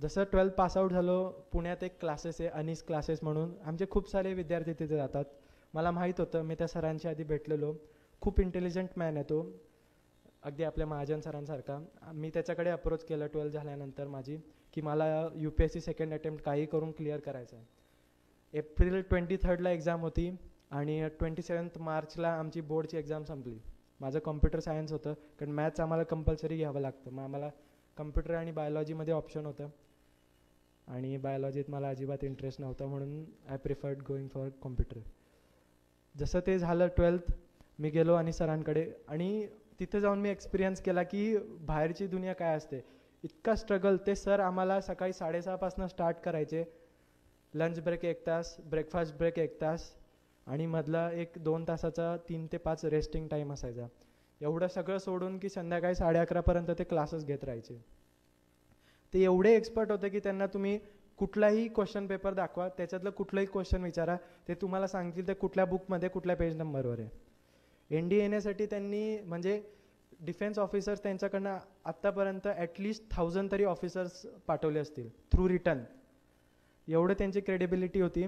जसं twelfth pass out झालो पुण्यात एक क्लासेस आहे अनिस क्लासेस म्हणून आमचे खूप सारे विद्यार्थी तिथे जातात मला माहीत होतं मी त्या सरांच्या आधी भेटलेलो खूप इंटेलिजंट मॅन आहे तो अगदी आपल्या महाजन सरांसारखा मी त्याच्याकडे अप्रोच केलं ट्वेल्थ झाल्यानंतर माझी की मला U P S C second attempt काही करून क्लिअर करायचं आहे एप्रिल ट्वेंटी थर्डला एक्झाम होती आणि ट्वेंटी सेवन्थ मार्चला आमची बोर्डची एक्झाम संपली माझं कॉम्प्युटर सायन्स होतं कारण मॅथ्स आम्हाला कंपल्सरी घ्यावं लागतं मग आम्हाला कम्प्युटर आणि बायोलॉजीमध्ये ऑप्शन होतं आणि बायोलॉजीत मला अजिबात इंटरेस्ट नव्हता म्हणून I preferred going for computer जसं ते झालं ट्वेल्थ मी गेलो आणि सरांकडे आणि तिथे जाऊन मी एक्सपिरियन्स केला की बाहेरची दुनिया काय असते इतका स्ट्रगल ते सर आम्हाला सकाळी साडेसहापासनं स्टार्ट करायचे लंच ब्रेक एक तास ब्रेकफास्ट ब्रेक एक तास आणि मधला एक दोन तासाचा तीन ते पाच रेस्टिंग टाईम असायचा एवढं सगळं सोडून की संध्याकाळी साडे अकरापर्यंत ते क्लासेस घेत राहायचे ते एवढे एक्सपर्ट होते की त्यांना तुम्ही कुठलाही क्वेश्चन पेपर दाखवा त्याच्यातलं कुठलंही क्वेश्चन विचारा ते तुम्हाला सांगतील ते कुठल्या बुकमध्ये कुठल्या पेज नंबरवर आहे एन डी एनेसाठी त्यांनी म्हणजे डिफेन्स ऑफिसर्स त्यांच्याकडनं आत्तापर्यंत ॲटलीस्ट थाउजंड तरी ऑफिसर्स पाठवले असतील थ्रू रिटर्न एवढं त्यांची क्रेडिबिलिटी होती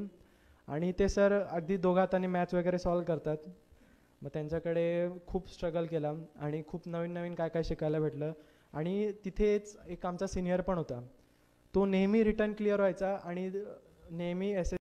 आणि ते सर अगदी दोघात हाताने मॅथ्स वगैरे सॉल्व करतात मग त्यांच्याकडे खूप स्ट्रगल केला आणि खूप नवीन नवीन काय काय शिकायला भेटलं आणि तिथेच एक आमचा सिनियर पण होता तो नेहमी रिटर्न क्लिअर व्हायचा आणि नेहमी एस